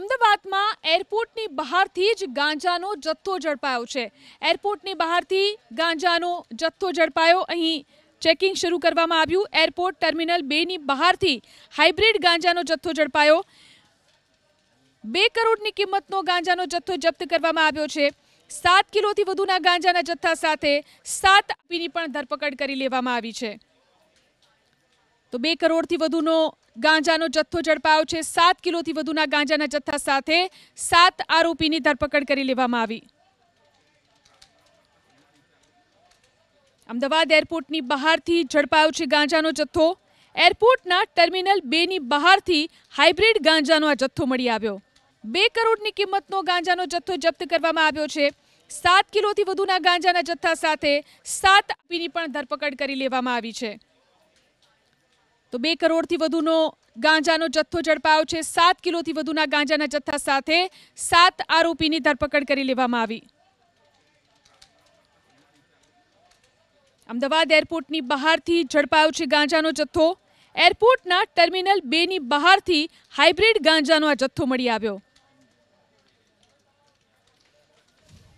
અમદાવાદમાં એરપોર્ટની બહારથી જ ગાંજાનો જથ્થો ઝડપાયો છે એરપોર્ટની બહારથી ગાંજાનો જથ્થો ઝડપાયો અહીં ચેકિંગ શરૂ કરવામાં આવ્યું એરપોર્ટ ટર્મિનલ બેની બહારથી હાઇબ્રિડ ગાંજાનો જથ્થો ઝડપાયો બે કરોડની કિંમતનો ગાંજાનો જથ્થો જપ્ત કરવામાં આવ્યો છે સાત કિલોથી વધુના ગાંજાના જથ્થા સાથે સાત આપીની પણ ધરપકડ કરી લેવામાં આવી છે તો બે કરોડથી વધુનો ગાંજાનો જથ્થો ઝડપાયો છે સાત કિલોથી વધુના ગાંજાના જથ્થા સાથે સાત આરોપીની ધરપકડ કરી લેવામાં આવી અમદાવાદ એરપોર્ટની બહારથી ઝડપાયો છે ગાંજાનો જથ્થો એરપોર્ટના ટર્મિનલ બેની બહારથી હાઇબ્રિડ ગાંજાનો આ જથ્થો મળી આવ્યો બે કરોડની કિંમતનો ગાંજાનો જથ્થો જપ્ત કરવામાં આવ્યો છે સાત કિલોથી વધુના ગાંજાના જથ્થા સાથે સાત આરોપીની પણ ધરપકડ કરી લેવામાં આવી છે તો બે કરોડથી વધુનો ગાંજાનો જથ્થો ઝડપાયો છે સાત કિલોથી વધુના ગાંજાના જથ્થા સાથે સાત આરોપીની ધરપકડ કરી લેવામાં આવી અમદાવાદ એરપોર્ટની બહારથી ઝડપાયો છે ગાંજાનો જથ્થો એરપોર્ટના ટર્મિનલ બેની બહારથી હાઇબ્રિડ ગાંજાનો આ જથ્થો મળી આવ્યો